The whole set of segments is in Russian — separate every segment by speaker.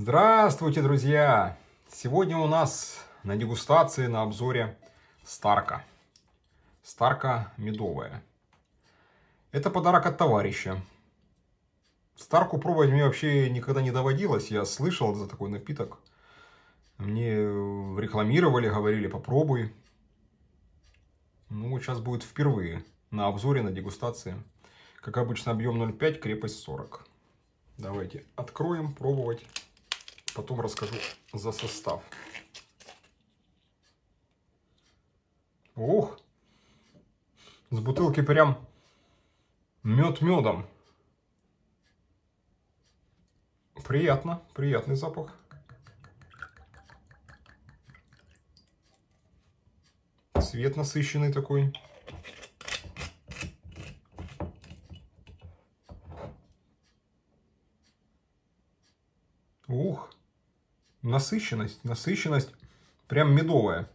Speaker 1: Здравствуйте, друзья! Сегодня у нас на дегустации, на обзоре Старка. Старка медовая. Это подарок от товарища. Старку пробовать мне вообще никогда не доводилось. Я слышал за такой напиток. Мне рекламировали, говорили, попробуй. Ну, сейчас будет впервые на обзоре, на дегустации. Как обычно, объем 0,5, крепость 40. Давайте откроем, пробовать потом расскажу за состав. Ух! С бутылки прям мед медом. Приятно, приятный запах. Цвет насыщенный такой. насыщенность. Насыщенность прям медовая.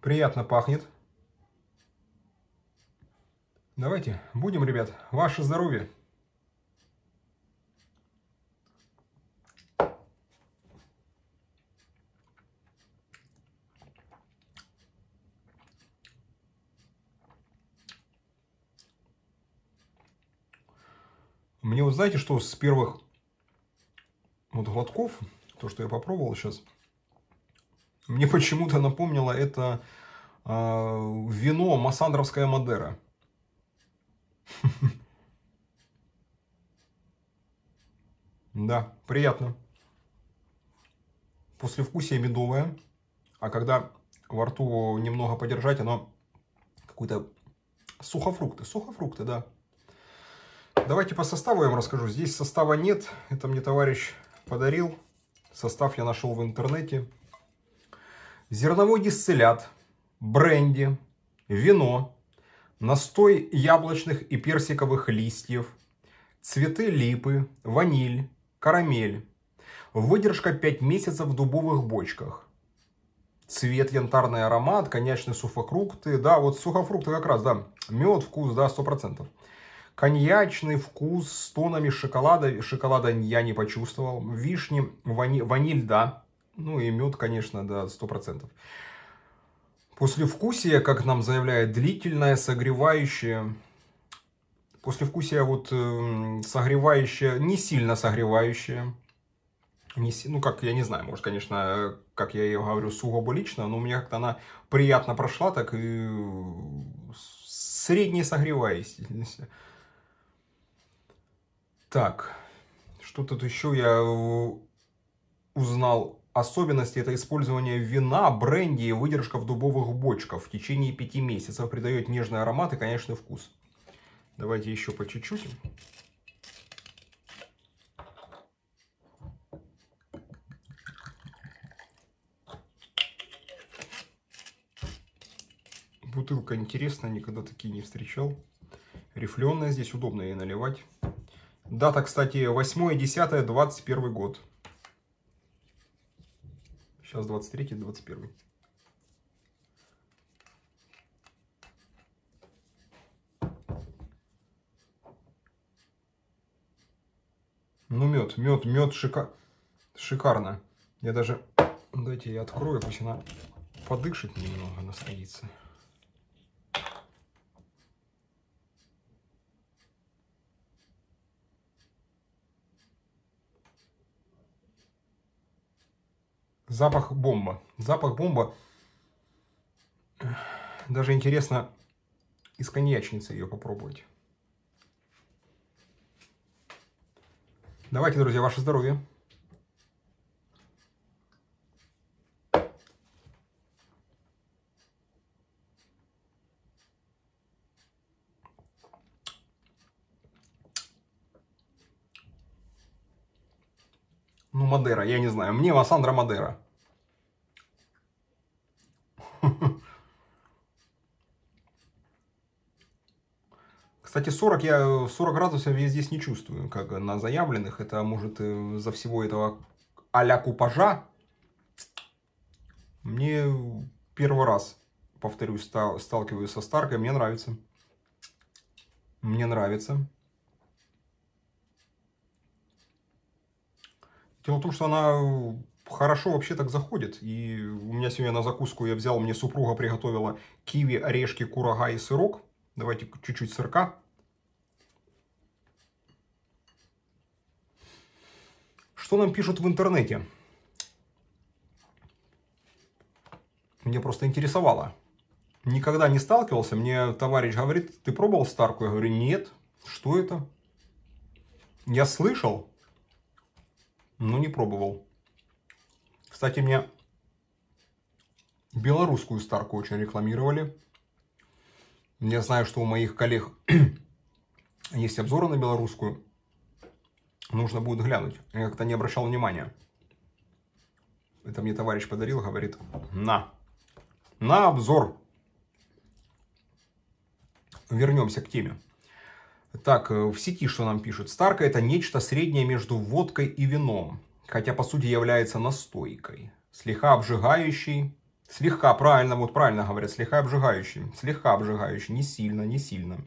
Speaker 1: Приятно пахнет. Давайте будем, ребят. Ваше здоровье! знаете, что с первых вот глотков, то, что я попробовал сейчас, мне почему-то напомнило это э, вино Массандровская Мадера. Да, приятно. После Послевкусие медовое. А когда во рту немного подержать, оно какое то сухофрукты. Сухофрукты, да. Давайте по составу я вам расскажу. Здесь состава нет. Это мне товарищ подарил. Состав я нашел в интернете. Зерновой дистиллят, бренди, вино, настой яблочных и персиковых листьев, цветы липы, ваниль, карамель. Выдержка 5 месяцев в дубовых бочках. Цвет, янтарный аромат, конечные сухофрукты. Да, вот сухофрукты как раз, да. Мед, вкус, да, 100%. Коньячный вкус с тонами шоколада. Шоколада я не почувствовал. Вишни, вани, ваниль, да. Ну и мед, конечно, да, 100%. Послевкусие, как нам заявляет, длительное, согревающее. Послевкусие вот эм, согревающее, не сильно согревающее. Не, ну, как, я не знаю, может, конечно, как я и говорю, сугубо лично, но у меня как-то она приятно прошла, так и э, средне согреваясь. Так, что тут еще я узнал Особенности это использование вина, бренди и выдержка в дубовых бочках в течение пяти месяцев придает нежный аромат и, конечно, вкус. Давайте еще по чуть-чуть. Бутылка интересная, никогда такие не встречал. Рифленая, здесь удобно ее наливать. Дата, кстати, 8 10 21 год. Сейчас 23 21 Ну, мед, мед, мед шика... шикарно. Я даже... Дайте я открою, пусть она подышит немного, настоится. Запах бомба. Запах бомба. Даже интересно из коньячницы ее попробовать. Давайте, друзья, ваше здоровье. Ну, Мадера, я не знаю. Мне васандра, Мадера. Кстати, 40 я 40 градусов я здесь не чувствую, как на заявленных. Это может э, за всего этого а-ля купажа. Мне первый раз, повторюсь, стал, сталкиваюсь со Старкой. Мне нравится. Мне нравится. Дело в том, что она хорошо вообще так заходит. И у меня сегодня на закуску я взял, мне супруга приготовила киви, орешки, курага и сырок. Давайте чуть-чуть сырка. Что нам пишут в интернете? Мне просто интересовало. Никогда не сталкивался. Мне товарищ говорит, ты пробовал старку? Я говорю, нет. Что это? Я слышал, но не пробовал. Кстати, мне белорусскую старку очень рекламировали. Я знаю, что у моих коллег есть обзоры на белорусскую. Нужно будет глянуть. Я как-то не обращал внимания. Это мне товарищ подарил, говорит, на, на обзор. Вернемся к теме. Так, э, в сети что нам пишут? Старка это нечто среднее между водкой и вином, хотя по сути является настойкой. Слегка обжигающий, слегка, правильно, вот правильно говорят, слегка обжигающий, слегка обжигающий, не сильно, не сильно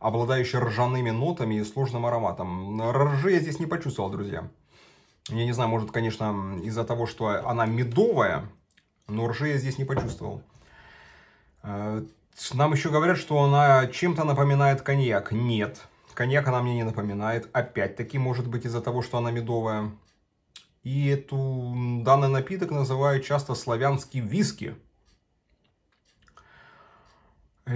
Speaker 1: обладающий ржаными нотами и сложным ароматом. Ржи я здесь не почувствовал, друзья. Я не знаю, может, конечно, из-за того, что она медовая, но ржи я здесь не почувствовал. Э, нам еще говорят, что она чем-то напоминает коньяк. Нет, коньяк она мне не напоминает. Опять-таки, может быть, из-за того, что она медовая. И эту, данный напиток называют часто славянский виски.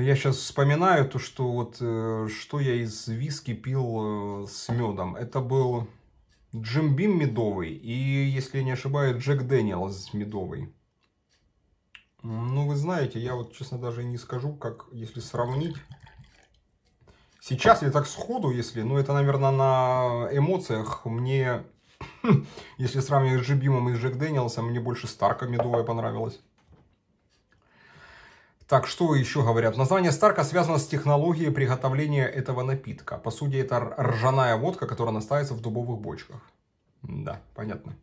Speaker 1: Я сейчас вспоминаю то, что вот э, что я из виски пил э, с медом. Это был Джимбим медовый и, если не ошибаюсь, Джек Дэниелс медовый. Ну, вы знаете, я вот, честно, даже не скажу, как, если сравнить. Сейчас я так сходу, если, ну, это, наверное, на эмоциях мне, если сравнивать с Джибимом и Джек Дэниелсом, мне больше Старка медовая понравилась. Так, что еще говорят? Название Старка связано с технологией приготовления этого напитка. По сути, это ржаная водка, которая настаивается в дубовых бочках. Да, понятно.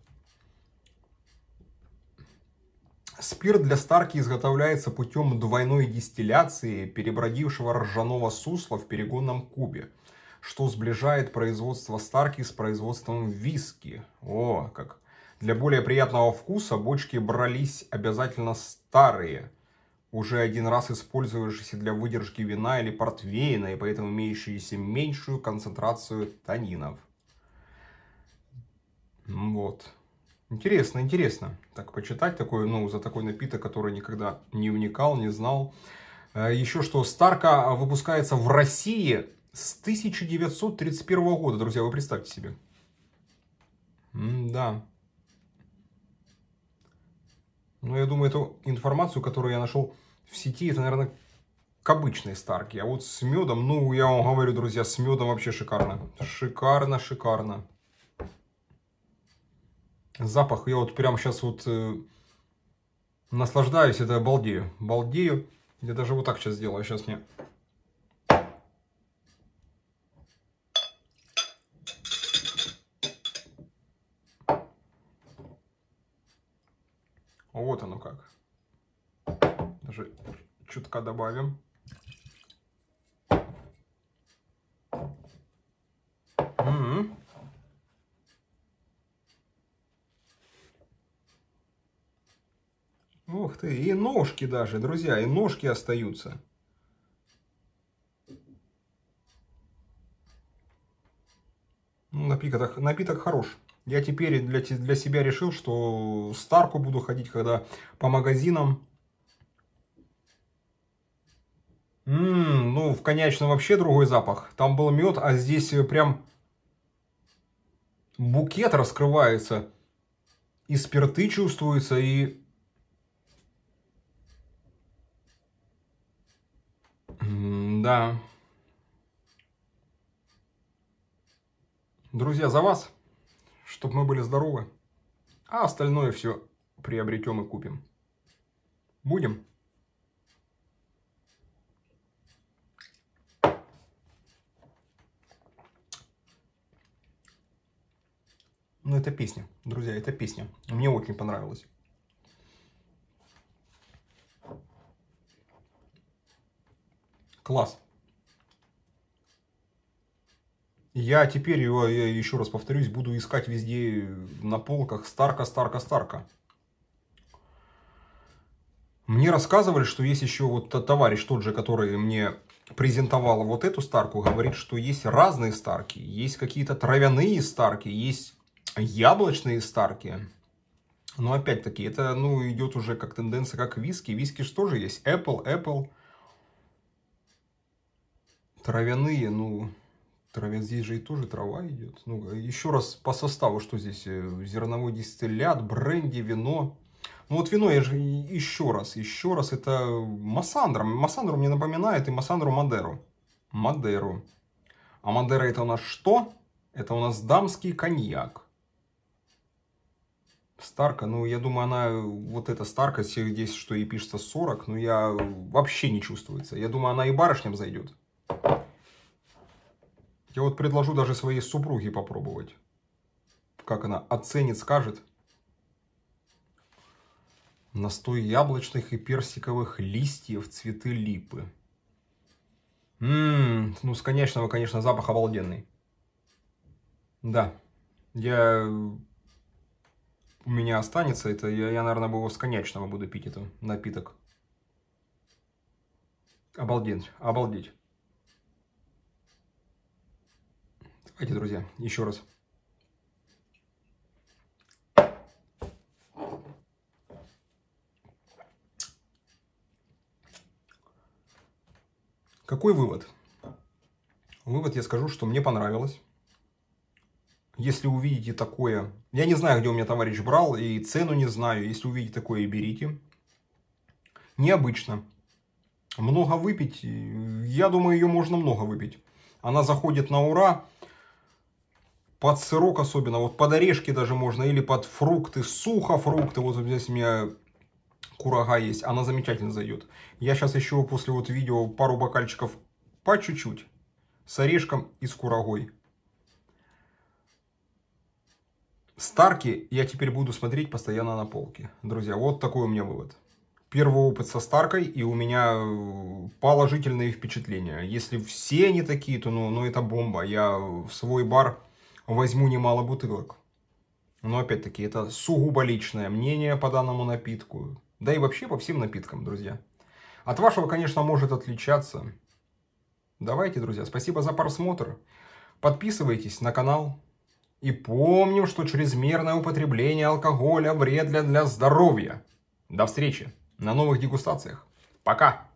Speaker 1: Спирт для Старки изготовляется путем двойной дистилляции перебродившего ржаного сусла в перегонном кубе, что сближает производство Старки с производством виски. О, как! Для более приятного вкуса бочки брались обязательно старые – уже один раз использовавшийся для выдержки вина или портвейна, и поэтому имеющийся меньшую концентрацию танинов. Вот. Интересно, интересно. Так, почитать такое, ну, за такой напиток, который никогда не вникал, не знал. Э, Еще что, Старка выпускается в России с 1931 года, друзья, вы представьте себе. М да. Но ну, я думаю, эту информацию, которую я нашел в сети, это, наверное, к обычной старке. А вот с медом, ну, я вам говорю, друзья, с медом вообще шикарно. Шикарно, шикарно. Запах я вот прямо сейчас вот э, наслаждаюсь, это балдею, Балдею. Я даже вот так сейчас сделаю, сейчас мне... Вот оно как. Даже чутка добавим. Угу. Ух ты, и ножки даже, друзья, и ножки остаются. Ну Напиток, напиток хорош. Я теперь для, для себя решил, что Старку буду ходить, когда по магазинам. Ммм, ну, в конечном вообще другой запах. Там был мед, а здесь э, прям букет раскрывается. И спирты чувствуются, и... да. Друзья, за вас чтобы мы были здоровы. А остальное все приобретем и купим. Будем? Ну, это песня, друзья, это песня. Мне очень понравилось. Класс. Я теперь, я еще раз повторюсь, буду искать везде э, на полках Старка, Старка, Старка. Мне рассказывали, что есть еще вот товарищ тот же, который мне презентовал вот эту Старку, говорит, что есть разные Старки. Есть какие-то травяные Старки, есть яблочные Старки. Но опять-таки, это ну, идет уже как тенденция, как виски. Виски что же есть? Apple, Apple. Травяные, ну... Травец, здесь же и тоже трава идет. Ну, еще раз по составу, что здесь? Э, зерновой дистиллят, бренди, вино. Ну вот вино, я же еще раз, еще раз, это Массандра. Массандру мне напоминает и Массандру Мадеру. Мадеру. А Мадера это у нас что? Это у нас дамский коньяк. Старка, ну я думаю, она, вот эта Старка, здесь что и пишется 40, но я вообще не чувствуется. Я думаю, она и барышням зайдет. Я вот предложу даже своей супруге попробовать. Как она оценит, скажет. Настой яблочных и персиковых листьев, цветы липы. Ммм, ну с конечного, конечно, запах обалденный. Да, я... У меня останется это, я, я наверное, его с конечного буду пить, этот напиток. Обалдеть, обалдеть. Давайте, друзья, еще раз. Какой вывод? Вывод я скажу, что мне понравилось. Если увидите такое... Я не знаю, где у меня товарищ брал, и цену не знаю. Если увидите такое, берите. Необычно. Много выпить? Я думаю, ее можно много выпить. Она заходит на ура под сырок особенно, вот под орешки даже можно, или под фрукты, сухофрукты. Вот здесь у меня курага есть, она замечательно зайдет. Я сейчас еще после вот видео пару бокальчиков по чуть-чуть с орешком и с курагой. Старки я теперь буду смотреть постоянно на полке. Друзья, вот такой у меня вывод. Первый опыт со Старкой, и у меня э, положительные впечатления. Если все они такие, то ну, ну это бомба. Я в свой бар возьму немало бутылок. Но опять-таки, это сугубо личное мнение по данному напитку. Да и вообще по всем напиткам, друзья. От вашего, конечно, может отличаться. Давайте, друзья, спасибо за просмотр. Подписывайтесь на канал. И помним, что чрезмерное употребление алкоголя вредно для здоровья. До встречи на новых дегустациях. Пока!